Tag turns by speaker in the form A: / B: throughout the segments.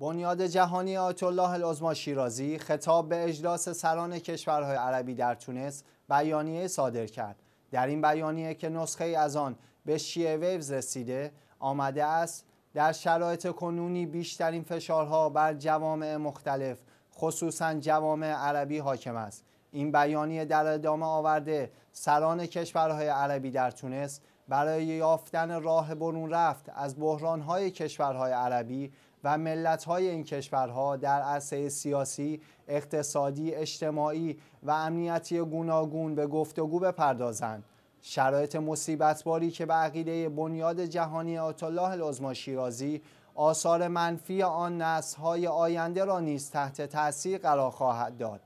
A: بنیاد جهانی آیت الله العظما شیرازی خطاب به اجلاس سران کشورهای عربی در تونس بیانیه صادر کرد در این بیانیه که نسخه از آن به شیعه ویوز رسیده آمده است در شرایط کنونی بیشترین فشارها بر جوامع مختلف خصوصا جوامع عربی حاکم است این بیانیه در ادامه آورده سران کشورهای عربی در تونس برای یافتن راه برون رفت از بحرانهای کشورهای عربی و ملتهای این کشورها در عرصه سیاسی، اقتصادی، اجتماعی و امنیتی گوناگون به گفتگو بپردازند. شرایط مصیبتباری که به عقیده بنیاد جهانی آتالله شیرازی آثار منفی آن نسل‌های آینده را نیز تحت تاثیر قرار خواهد داد.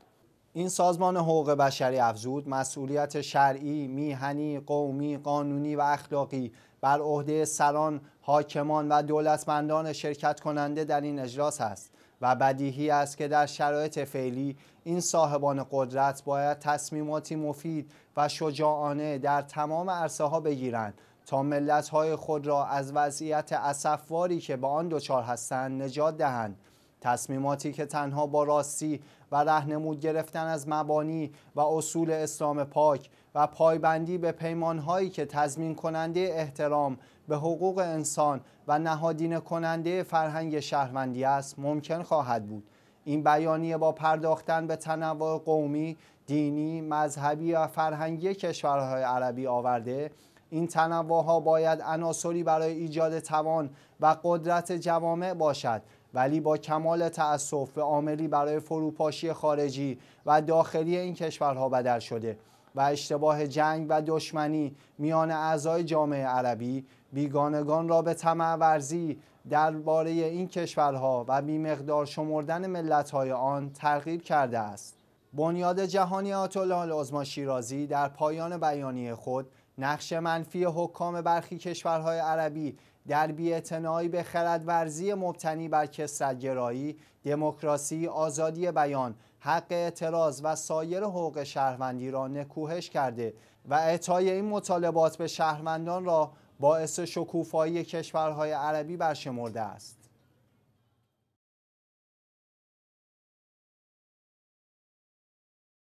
A: این سازمان حقوق بشری افزود مسئولیت شرعی، میهنی، قومی، قانونی و اخلاقی بر عهده سران، حاکمان و دولتمندان شرکت کننده در این اجلاس است و بدیهی است که در شرایط فعلی این صاحبان قدرت باید تصمیماتی مفید و شجاعانه در تمام عرصه بگیرند تا ملت های خود را از وضعیت اسفواری که به آن دچار هستند نجات دهند تصمیماتی که تنها با راستی و رهنمود گرفتن از مبانی و اصول اسلام پاک و پایبندی به پیمانهایی که تضمین کننده احترام به حقوق انسان و نهادین کننده فرهنگ شهروندی است ممکن خواهد بود این بیانیه با پرداختن به تنوع قومی، دینی، مذهبی و فرهنگی کشورهای عربی آورده این تنوع ها باید عناصری برای ایجاد توان و قدرت جوامع باشد ولی با کمال تأسف به عاملی برای فروپاشی خارجی و داخلی این کشورها بدل شده و اشتباه جنگ و دشمنی میان اعضای جامعه عربی بیگانگان را به طمع ورزی درباره این کشورها و بیمقدار شمردن ملتهای آن ترغیب کرده است. بنیاد جهانی آتولال ازما شیرازی در پایان بیانیه خود نقش منفی حکام برخی کشورهای عربی در بیاعتنایی به خردورزی مبتنی بر کسرگرایی، دموکراسی، آزادی بیان، حق اعتراض و سایر حقوق شهروندی را نکوهش کرده و اعطای این مطالبات به شهروندان را باعث شکوفایی کشورهای عربی برشمرده است.